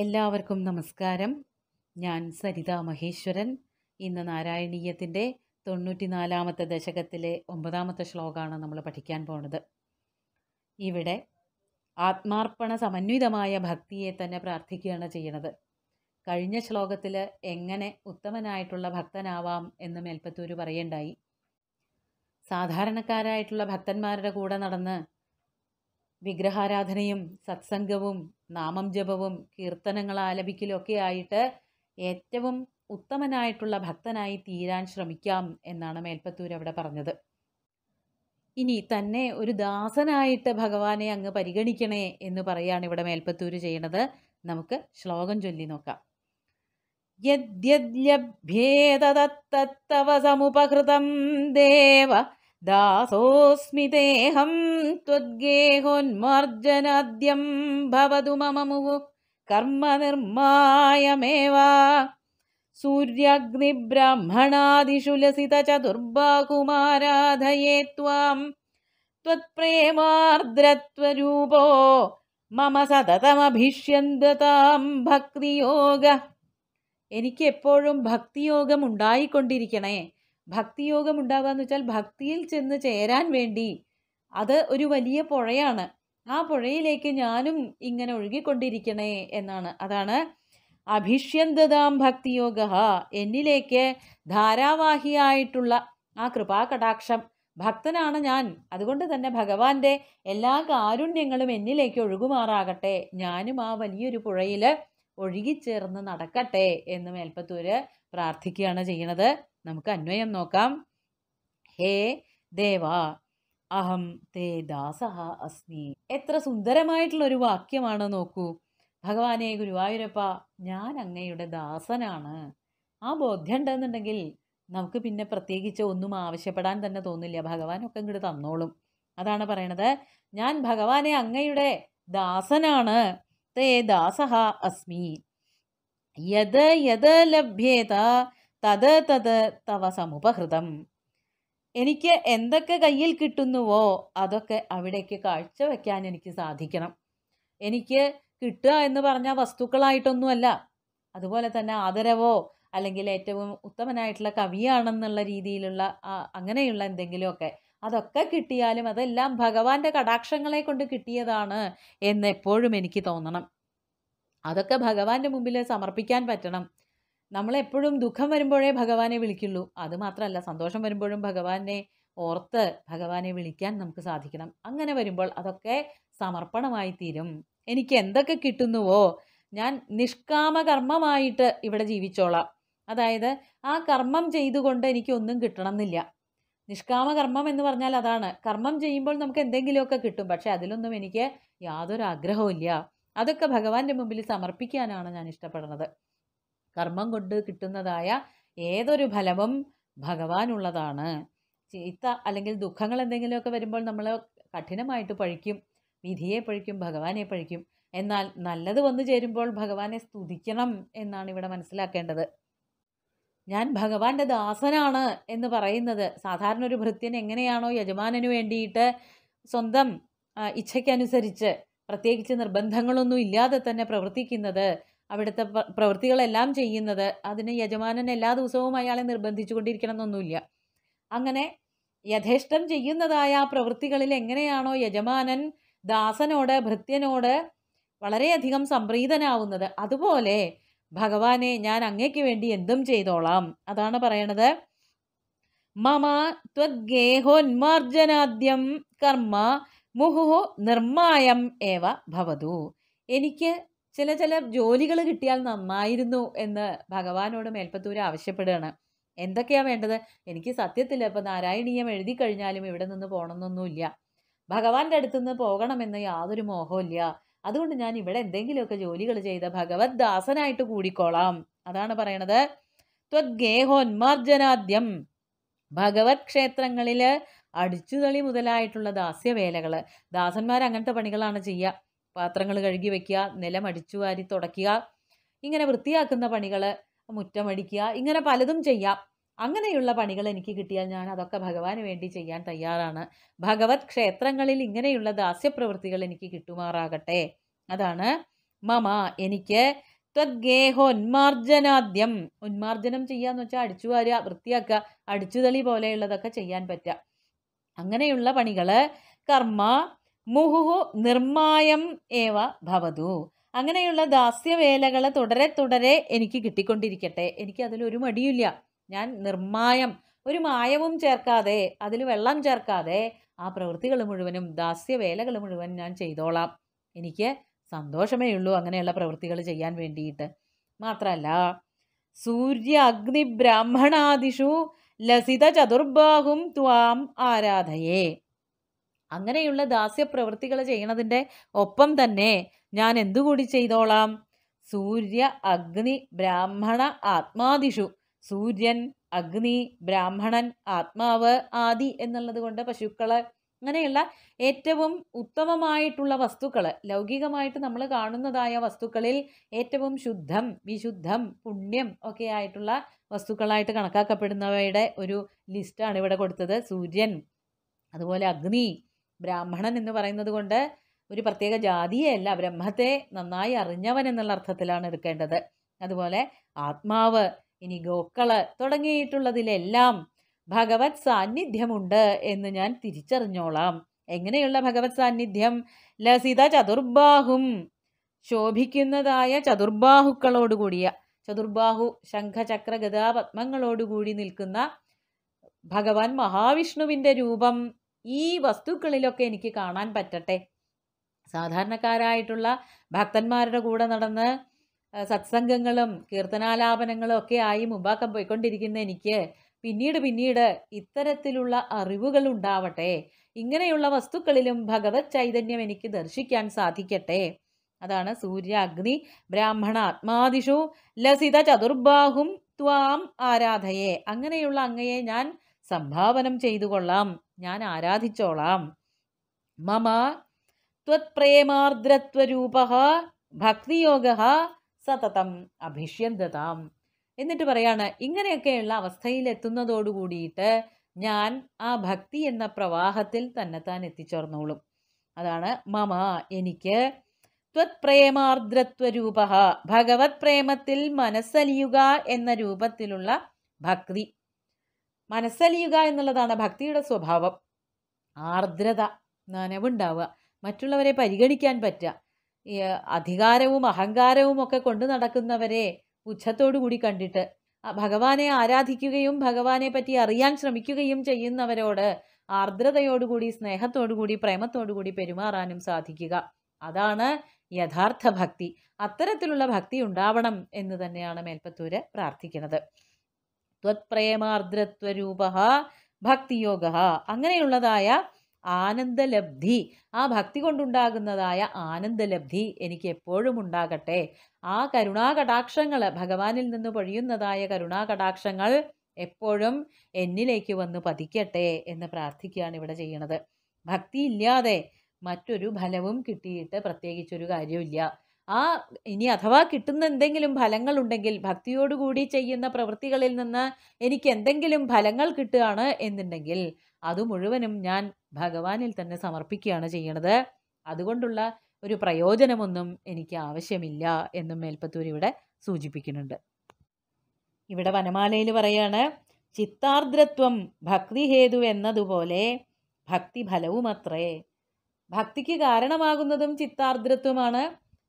എല്ലാവർക്കും നമസ്കാരം ഞാൻ സരിത മഹേശ്വരൻ ഇന്ന് നാരായണീയത്തിൻ്റെ തൊണ്ണൂറ്റിനാലാമത്തെ ദശകത്തിലെ ഒമ്പതാമത്തെ ശ്ലോകമാണ് നമ്മൾ പഠിക്കാൻ പോണത് ഇവിടെ ആത്മാർപ്പണ സമന്വിതമായ ഭക്തിയെ തന്നെ പ്രാർത്ഥിക്കുകയാണ് ചെയ്യണത് കഴിഞ്ഞ ശ്ലോകത്തിൽ എങ്ങനെ ഉത്തമനായിട്ടുള്ള ഭക്തനാവാം എന്ന് മേൽപ്പത്തൂർ പറയേണ്ടായി സാധാരണക്കാരായിട്ടുള്ള ഭക്തന്മാരുടെ കൂടെ നടന്ന് വിഗ്രഹാരാധനയും സത്സംഗവും നാമം ജപവും കീർത്തനങ്ങൾ ആലപിക്കലൊക്കെ ആയിട്ട് ഏറ്റവും ഉത്തമനായിട്ടുള്ള ഭക്തനായി തീരാൻ ശ്രമിക്കാം എന്നാണ് മേൽപ്പത്തൂർ അവിടെ പറഞ്ഞത് ഇനി തന്നെ ഒരു ദാസനായിട്ട് ഭഗവാനെ അങ്ങ് പരിഗണിക്കണേ എന്ന് പറയാണ് ഇവിടെ മേൽപ്പത്തൂർ ചെയ്യണത് നമുക്ക് ശ്ലോകം ചൊല്ലി നോക്കാം യദ്യദ്ലഭ്യേതത്തവ സമുപഹൃതം ദേവ ദാസോസ്മി ദേഹം ത്വദ്ഗേഹോന്മാർജനാദ്യം ഭവതു മമ മുഹ കർമ്മ നിർമായമേവ സൂര്യഗ്നിബ്രാഹ്മണാദിശുലസിത ചതുർബാഹുമാരാധയേ ത്വാം ത്വത്പ്രേമാർദ്രത്വരൂപോ മമ സതതമഭിഷ്യന്തതാം ഭക്തിയോഗ എനിക്കെപ്പോഴും ഭക്തിയോഗം ഉണ്ടായിക്കൊണ്ടിരിക്കണേ ഭക്തിയോഗം ഉണ്ടാവുക എന്ന് വെച്ചാൽ ഭക്തിയിൽ ചെന്ന് ചേരാൻ വേണ്ടി അത് ഒരു വലിയ പുഴയാണ് ആ പുഴയിലേക്ക് ഞാനും ഇങ്ങനെ ഒഴുകിക്കൊണ്ടിരിക്കണേ എന്നാണ് അതാണ് അഭിഷ്യന്തതാം ഭക്തിയോഗ എന്നിലേക്ക് ധാരാവാഹിയായിട്ടുള്ള ആ കൃപാകടാക്ഷം ഭക്തനാണ് ഞാൻ അതുകൊണ്ട് തന്നെ ഭഗവാന്റെ എല്ലാ കാരുണ്യങ്ങളും എന്നിലേക്ക് ഒഴുകുമാറാകട്ടെ ഞാനും ആ വലിയൊരു പുഴയിൽ ഒഴുകിച്ചേർന്ന് നടക്കട്ടെ എന്ന് മേൽപ്പത്തൂര് പ്രാർത്ഥിക്കുകയാണ് ചെയ്യുന്നത് നമുക്ക് അന്വയം നോക്കാം ഹേ ദേവ അഹം തേ ദാസ അസ്മി എത്ര സുന്ദരമായിട്ടുള്ള ഒരു വാക്യമാണ് നോക്കൂ ഭഗവാനെ ഗുരുവായൂരപ്പ ഞാൻ അങ്ങയുടെ ദാസനാണ് ആ ബോധ്യം ഉണ്ടെന്നുണ്ടെങ്കിൽ നമുക്ക് പിന്നെ പ്രത്യേകിച്ച് ഒന്നും ആവശ്യപ്പെടാൻ തന്നെ തോന്നില്ല ഭഗവാനൊക്കെ ഇങ്ങോട്ട് തന്നോളും അതാണ് പറയണത് ഞാൻ ഭഗവാനെ അങ്ങയുടെ ദാസനാണ് തേ ദാസ അസ്മി യത് യത് ലഭ്യേത തത് തത് തവ സമുപഹൃതം എനിക്ക് എന്തൊക്കെ കയ്യിൽ കിട്ടുന്നുവോ അതൊക്കെ അവിടേക്ക് കാഴ്ചവെക്കാൻ എനിക്ക് സാധിക്കണം എനിക്ക് കിട്ടുക എന്ന് പറഞ്ഞ വസ്തുക്കളായിട്ടൊന്നുമല്ല അതുപോലെ തന്നെ ആദരവോ അല്ലെങ്കിൽ ഏറ്റവും ഉത്തമനായിട്ടുള്ള കവിയാണെന്നുള്ള രീതിയിലുള്ള അങ്ങനെയുള്ള എന്തെങ്കിലുമൊക്കെ അതൊക്കെ കിട്ടിയാലും അതെല്ലാം ഭഗവാന്റെ കടാക്ഷങ്ങളെ കൊണ്ട് കിട്ടിയതാണ് എന്ന് എപ്പോഴും എനിക്ക് തോന്നണം അതൊക്കെ ഭഗവാന്റെ മുമ്പിൽ സമർപ്പിക്കാൻ പറ്റണം നമ്മളെപ്പോഴും ദുഃഖം വരുമ്പോഴേ ഭഗവാനെ വിളിക്കുള്ളൂ അത് മാത്രമല്ല സന്തോഷം വരുമ്പോഴും ഭഗവാനെ ഓർത്ത് ഭഗവാനെ വിളിക്കാൻ നമുക്ക് സാധിക്കണം അങ്ങനെ വരുമ്പോൾ അതൊക്കെ സമർപ്പണമായി തീരും എനിക്ക് എന്തൊക്കെ കിട്ടുന്നുവോ ഞാൻ നിഷ്കാമകർമ്മമായിട്ട് ഇവിടെ ജീവിച്ചോളാം അതായത് ആ കർമ്മം ചെയ്തുകൊണ്ട് എനിക്കൊന്നും കിട്ടണമെന്നില്ല നിഷ്കാമകർമ്മം എന്ന് പറഞ്ഞാൽ അതാണ് കർമ്മം ചെയ്യുമ്പോൾ നമുക്ക് എന്തെങ്കിലുമൊക്കെ കിട്ടും പക്ഷേ അതിലൊന്നും എനിക്ക് യാതൊരു ആഗ്രഹവും ഇല്ല അതൊക്കെ ഭഗവാന്റെ മുമ്പിൽ സമർപ്പിക്കാനാണ് ഞാൻ ഇഷ്ടപ്പെടുന്നത് കർമ്മം കൊണ്ട് കിട്ടുന്നതായ ഏതൊരു ഫലവും ഭഗവാനുള്ളതാണ് ചീത്ത അല്ലെങ്കിൽ ദുഃഖങ്ങൾ എന്തെങ്കിലുമൊക്കെ വരുമ്പോൾ നമ്മൾ കഠിനമായിട്ട് പഴിക്കും വിധിയെ പഴിക്കും ഭഗവാനെ പഴിക്കും എന്നാൽ നല്ലത് വന്നു ചേരുമ്പോൾ ഭഗവാനെ സ്തുതിക്കണം എന്നാണ് ഇവിടെ മനസ്സിലാക്കേണ്ടത് ഞാൻ ഭഗവാന്റെ ദാസനാണ് എന്ന് പറയുന്നത് സാധാരണ ഒരു ഭൃത്യൻ എങ്ങനെയാണോ യജമാനു വേണ്ടിയിട്ട് സ്വന്തം ഇച്ഛയ്ക്കനുസരിച്ച് പ്രത്യേകിച്ച് നിർബന്ധങ്ങളൊന്നും ഇല്ലാതെ തന്നെ പ്രവർത്തിക്കുന്നത് അവിടുത്തെ പ്രവൃത്തികളെല്ലാം ചെയ്യുന്നത് അതിന് യജമാനൻ എല്ലാ ദിവസവും അയാളെ നിർബന്ധിച്ചു കൊണ്ടിരിക്കണം എന്നൊന്നുമില്ല അങ്ങനെ യഥേഷ്ടം ചെയ്യുന്നതായ ആ പ്രവൃത്തികളിൽ എങ്ങനെയാണോ യജമാനൻ ദാസനോട് ഭൃത്യനോട് വളരെയധികം സംപ്രീതനാവുന്നത് അതുപോലെ ഭഗവാനെ ഞാൻ അങ്ങേക്ക് വേണ്ടി എന്തും ചെയ്തോളാം അതാണ് പറയണത് മമ ത്വദ്ഗേഹോന്മാർജനാദ്യം കർമ്മ മുഹുഹു നിർമ്മായം ഏവ ഭവതു എനിക്ക് ചില ചില ജോലികൾ കിട്ടിയാൽ നന്നായിരുന്നു എന്ന് ഭഗവാനോട് മേൽപ്പത്തൂർ ആവശ്യപ്പെടുകയാണ് എന്തൊക്കെയാണ് വേണ്ടത് എനിക്ക് സത്യത്തിൽ ഇപ്പോൾ നാരായണീയം എഴുതി കഴിഞ്ഞാലും ഇവിടെ നിന്ന് പോകണമെന്നൊന്നുമില്ല ഭഗവാന്റെ അടുത്ത് നിന്ന് പോകണമെന്ന് യാതൊരു മോഹമില്ല അതുകൊണ്ട് ഞാൻ ഇവിടെ എന്തെങ്കിലുമൊക്കെ ജോലികൾ ചെയ്ത ഭഗവത് ദാസനായിട്ട് കൂടിക്കോളാം അതാണ് പറയണത് ത്വദ്ഗേഹോന്മാർജനാദ്യം ഭഗവത് ക്ഷേത്രങ്ങളിൽ അടിച്ചുതളി മുതലായിട്ടുള്ള ദാസ്യവേലകൾ ദാസന്മാർ അങ്ങനത്തെ പണികളാണ് ചെയ്യുക പാത്രങ്ങൾ കഴുകി വയ്ക്കുക നിലമടിച്ചു വാരി തുടയ്ക്കുക ഇങ്ങനെ വൃത്തിയാക്കുന്ന പണികൾ മുറ്റമടിക്കുക ഇങ്ങനെ പലതും ചെയ്യാം അങ്ങനെയുള്ള പണികൾ എനിക്ക് കിട്ടിയാൽ ഞാൻ അതൊക്കെ ഭഗവാന് വേണ്ടി ചെയ്യാൻ തയ്യാറാണ് ഭഗവത് ക്ഷേത്രങ്ങളിൽ ഇങ്ങനെയുള്ള ദാസ്യപ്രവൃത്തികൾ എനിക്ക് കിട്ടുമാറാകട്ടെ അതാണ് മമ എനിക്ക് ത്വദ്ഗേഹോന്മാർജനാദ്യം ഉന്മാർജനം ചെയ്യാന്ന് വെച്ചാൽ അടിച്ചു വാരുക വൃത്തിയാക്കുക അടിച്ചുതളി പോലെയുള്ളതൊക്കെ ചെയ്യാൻ പറ്റുക അങ്ങനെയുള്ള പണികള് കർമ്മ മുഹുഹു നിർമായം ഏവ ഭവതു അങ്ങനെയുള്ള ദാസ്യവേലകൾ തുടരെ തുടരെ എനിക്ക് കിട്ടിക്കൊണ്ടിരിക്കട്ടെ എനിക്ക് അതിലൊരു മടിയില്ല ഞാൻ നിർമായം ഒരു മായവും ചേർക്കാതെ അതിൽ വെള്ളം ചേർക്കാതെ ആ പ്രവൃത്തികൾ മുഴുവനും ദാസ്യവേലകൾ മുഴുവൻ ഞാൻ ചെയ്തോളാം എനിക്ക് സന്തോഷമേ ഉള്ളൂ അങ്ങനെയുള്ള പ്രവൃത്തികൾ ചെയ്യാൻ വേണ്ടിയിട്ട് മാത്രമല്ല സൂര്യ അഗ്നി ബ്രാഹ്മണാദിഷു ലസിത ചതുർബാഹും ത്വാം ആരാധയേ അങ്ങനെയുള്ള ദാസ്യപ്രവൃത്തികൾ ചെയ്യണതിൻ്റെ ഒപ്പം തന്നെ ഞാൻ എന്തുകൂടി ചെയ്തോളാം സൂര്യ അഗ്നി ബ്രാഹ്മണ ആത്മാതിഷു സൂര്യൻ അഗ്നി ബ്രാഹ്മണൻ ആത്മാവ് ആദി എന്നുള്ളത് കൊണ്ട് പശുക്കള് അങ്ങനെയുള്ള ഏറ്റവും ഉത്തമമായിട്ടുള്ള വസ്തുക്കൾ ലൗകികമായിട്ട് നമ്മൾ കാണുന്നതായ വസ്തുക്കളിൽ ഏറ്റവും ശുദ്ധം വിശുദ്ധം പുണ്യം ഒക്കെ ആയിട്ടുള്ള വസ്തുക്കളായിട്ട് കണക്കാക്കപ്പെടുന്നവയുടെ ഒരു ലിസ്റ്റാണ് ഇവിടെ കൊടുത്തത് സൂര്യൻ അതുപോലെ അഗ്നി ബ്രാഹ്മണൻ എന്ന് പറയുന്നത് കൊണ്ട് ഒരു പ്രത്യേക ജാതിയെയല്ല ബ്രഹ്മത്തെ നന്നായി അറിഞ്ഞവൻ എന്നുള്ള അർത്ഥത്തിലാണ് എടുക്കേണ്ടത് അതുപോലെ ആത്മാവ് ഇനി ഗോക്കള് തുടങ്ങിയിട്ടുള്ളതിലെല്ലാം ഭഗവത് സാന്നിധ്യമുണ്ട് എന്ന് ഞാൻ തിരിച്ചറിഞ്ഞോളാം എങ്ങനെയുള്ള ഭഗവത് സാന്നിധ്യം ലസിത ചതുർബാഹും ശോഭിക്കുന്നതായ ചതുർബാഹുക്കളോടുകൂടിയ ചതുർബാഹു ശംഖചക്ര ഗതാപത്മങ്ങളോടുകൂടി നിൽക്കുന്ന ഭഗവാൻ മഹാവിഷ്ണുവിൻ്റെ രൂപം ഈ വസ്തുക്കളിലൊക്കെ എനിക്ക് കാണാൻ പറ്റട്ടെ സാധാരണക്കാരായിട്ടുള്ള ഭക്തന്മാരുടെ കൂടെ നടന്ന് സത്സംഗങ്ങളും കീർത്തനാലാപനങ്ങളും ഒക്കെ ആയി മുമ്പാക്കം പോയിക്കൊണ്ടിരിക്കുന്ന എനിക്ക് പിന്നീട് പിന്നീട് ഇത്തരത്തിലുള്ള അറിവുകൾ ഉണ്ടാവട്ടെ ഇങ്ങനെയുള്ള വസ്തുക്കളിലും ഭഗവത് ചൈതന്യം എനിക്ക് ദർശിക്കാൻ സാധിക്കട്ടെ അതാണ് സൂര്യ അഗ്നി ബ്രാഹ്മണ ആത്മാതിഷു ലസിത ചതുർബാഹും ത്വാം ആരാധയെ അങ്ങനെയുള്ള അങ്ങയെ ഞാൻ സംഭാവനം ചെയ്തു കൊള്ളാം ഞാൻ ആരാധിച്ചോളാം മമ ത്വത്പ്രേമാർദ്രത്വരൂപ ഭക്തിയോഗ സതതം അഭിഷ്യന്തതാം എന്നിട്ട് പറയാണ് ഇങ്ങനെയൊക്കെയുള്ള അവസ്ഥയിലെത്തുന്നതോടു കൂടിയിട്ട് ഞാൻ ആ ഭക്തി എന്ന പ്രവാഹത്തിൽ തന്നെത്താൻ എത്തിച്ചേർന്നോളും അതാണ് മമ എനിക്ക് ത്വത്പ്രേമാർദ്രത്വരൂപ ഭഗവത് പ്രേമത്തിൽ മനസ്സലിയുക എന്ന രൂപത്തിലുള്ള ഭക്തി മനസ്സലിയുക എന്നുള്ളതാണ് ഭക്തിയുടെ സ്വഭാവം ആർദ്രത നനവുണ്ടാവുക മറ്റുള്ളവരെ പരിഗണിക്കാൻ പറ്റുക അധികാരവും അഹങ്കാരവും ഒക്കെ കൊണ്ടു നടക്കുന്നവരെ കൂടി കണ്ടിട്ട് ഭഗവാനെ ആരാധിക്കുകയും ഭഗവാനെ പറ്റി അറിയാൻ ശ്രമിക്കുകയും ചെയ്യുന്നവരോട് ആർദ്രതയോടുകൂടി സ്നേഹത്തോടുകൂടി പ്രേമത്തോടുകൂടി പെരുമാറാനും സാധിക്കുക അതാണ് യഥാർത്ഥ ഭക്തി അത്തരത്തിലുള്ള ഭക്തി ഉണ്ടാവണം എന്ന് തന്നെയാണ് മേൽപ്പത്തൂര് പ്രാർത്ഥിക്കുന്നത് ത്വത്പ്രേമാർദ്രത്വരൂപ ഭക്തിയോഗ അങ്ങനെയുള്ളതായ ആനന്ദലബ്ധി ആ ഭക്തി കൊണ്ടുണ്ടാകുന്നതായ ആനന്ദലബ്ധി എനിക്ക് എപ്പോഴും ഉണ്ടാകട്ടെ ആ കരുണാകടാക്ഷങ്ങൾ ഭഗവാനിൽ നിന്ന് പൊഴിയുന്നതായ കരുണാകടാക്ഷങ്ങൾ എപ്പോഴും എന്നിലേക്ക് വന്ന് പതിക്കട്ടെ എന്ന് പ്രാർത്ഥിക്കുകയാണ് ഇവിടെ ചെയ്യണത് ഭക്തി ഇല്ലാതെ മറ്റൊരു ഫലവും കിട്ടിയിട്ട് പ്രത്യേകിച്ചൊരു കാര്യമില്ല ആ ഇനി അഥവാ കിട്ടുന്ന എന്തെങ്കിലും ഫലങ്ങൾ ഉണ്ടെങ്കിൽ ഭക്തിയോടുകൂടി ചെയ്യുന്ന പ്രവൃത്തികളിൽ നിന്ന് എനിക്ക് എന്തെങ്കിലും ഫലങ്ങൾ കിട്ടുകയാണ് എന്നുണ്ടെങ്കിൽ അത് മുഴുവനും ഞാൻ ഭഗവാനിൽ തന്നെ സമർപ്പിക്കുകയാണ് ചെയ്യണത് അതുകൊണ്ടുള്ള ഒരു പ്രയോജനമൊന്നും എനിക്ക് ആവശ്യമില്ല എന്നും മേൽപ്പത്തൂർ ഇവിടെ സൂചിപ്പിക്കുന്നുണ്ട് ഇവിടെ വനമാലയിൽ പറയാണ് ചിത്താർദ്രത്വം ഭക്തിഹേതു എന്നതുപോലെ ഭക്തിഫലവുമത്രേ ഭക്തിക്ക് കാരണമാകുന്നതും ചിത്താർദ്രത്വമാണ്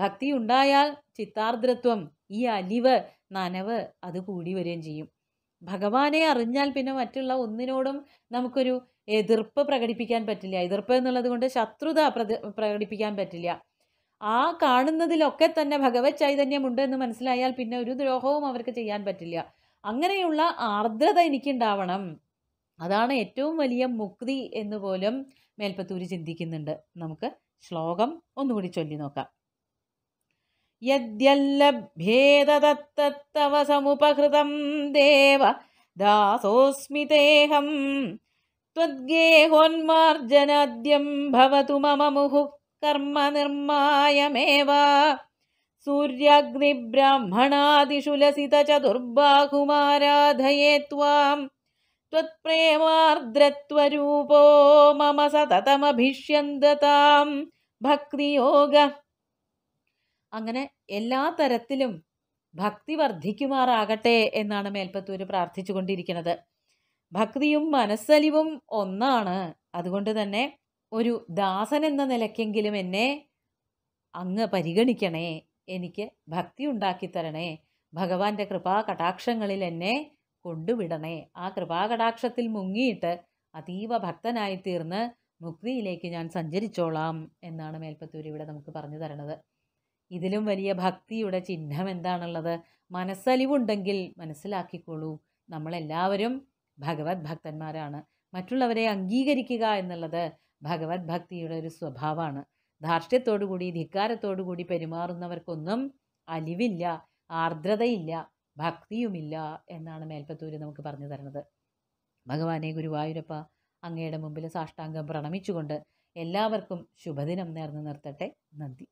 ഭക്തി ഉണ്ടായാൽ ചിത്താർദ്രത്വം ഈ അലിവ് നനവ് അത് കൂടി വരികയും ചെയ്യും ഭഗവാനെ അറിഞ്ഞാൽ പിന്നെ മറ്റുള്ള ഒന്നിനോടും നമുക്കൊരു എതിർപ്പ് പ്രകടിപ്പിക്കാൻ പറ്റില്ല എതിർപ്പ് എന്നുള്ളത് കൊണ്ട് ശത്രുത പ്രകടിപ്പിക്കാൻ പറ്റില്ല ആ കാണുന്നതിലൊക്കെ തന്നെ ഭഗവത് ചൈതന്യമുണ്ട് എന്ന് മനസ്സിലായാൽ പിന്നെ ഒരു ദ്രോഹവും അവർക്ക് ചെയ്യാൻ പറ്റില്ല അങ്ങനെയുള്ള ആർദ്രത എനിക്കുണ്ടാവണം അതാണ് ഏറ്റവും വലിയ മുക്തി എന്ന് പോലും മേൽപ്പത്തൂര് ചിന്തിക്കുന്നുണ്ട് നമുക്ക് ശ്ലോകം ഒന്നുകൂടി ചൊല്ലി നോക്കാം यद्यल्लभ्येद तत्तत्तवसमुपकृतं देव दासोऽस्मितेऽहं त्वद्गेहोन्मार्जनाद्यं भवतु मम मुहुः कर्म निर्मायमेव त्वां त्वत्प्रेमार्द्रत्वरूपो मम सततमभिष्यन्दतां भक्तियोगः അങ്ങനെ എല്ലാ തരത്തിലും ഭക്തി വർദ്ധിക്കുമാറാകട്ടെ എന്നാണ് മേൽപ്പത്തൂർ പ്രാർത്ഥിച്ചുകൊണ്ടിരിക്കുന്നത് ഭക്തിയും മനസ്സലിവും ഒന്നാണ് അതുകൊണ്ട് തന്നെ ഒരു ദാസൻ എന്ന നിലയ്ക്കെങ്കിലും എന്നെ അങ്ങ് പരിഗണിക്കണേ എനിക്ക് ഭക്തി ഉണ്ടാക്കി തരണേ ഭഗവാന്റെ കൃപാ കടാക്ഷങ്ങളിൽ എന്നെ കൊണ്ടുവിടണേ ആ കൃപാകടാക്ഷത്തിൽ മുങ്ങിയിട്ട് അതീവ ഭക്തനായി തീർന്ന് മുക്തിയിലേക്ക് ഞാൻ സഞ്ചരിച്ചോളാം എന്നാണ് മേൽപ്പത്തൂർ ഇവിടെ നമുക്ക് പറഞ്ഞു തരണത് ഇതിലും വലിയ ഭക്തിയുടെ ചിഹ്നം എന്താണുള്ളത് മനസ്സലിവുണ്ടെങ്കിൽ മനസ്സിലാക്കിക്കോളൂ നമ്മളെല്ലാവരും ഭഗവത് ഭക്തന്മാരാണ് മറ്റുള്ളവരെ അംഗീകരിക്കുക എന്നുള്ളത് ഭഗവത് ഭക്തിയുടെ ഒരു സ്വഭാവമാണ് ധാർഷ്ട്യത്തോടുകൂടി ധിക്കാരത്തോടുകൂടി പെരുമാറുന്നവർക്കൊന്നും അലിവില്ല ആർദ്രതയില്ല ഭക്തിയുമില്ല എന്നാണ് മേൽപ്പത്തൂര് നമുക്ക് പറഞ്ഞു തരുന്നത് ഭഗവാനെ ഗുരുവായൂരപ്പ അങ്ങയുടെ മുമ്പിൽ സാഷ്ടാംഗം പ്രണമിച്ചുകൊണ്ട് എല്ലാവർക്കും ശുഭദിനം നേർന്ന് നിർത്തട്ടെ നന്ദി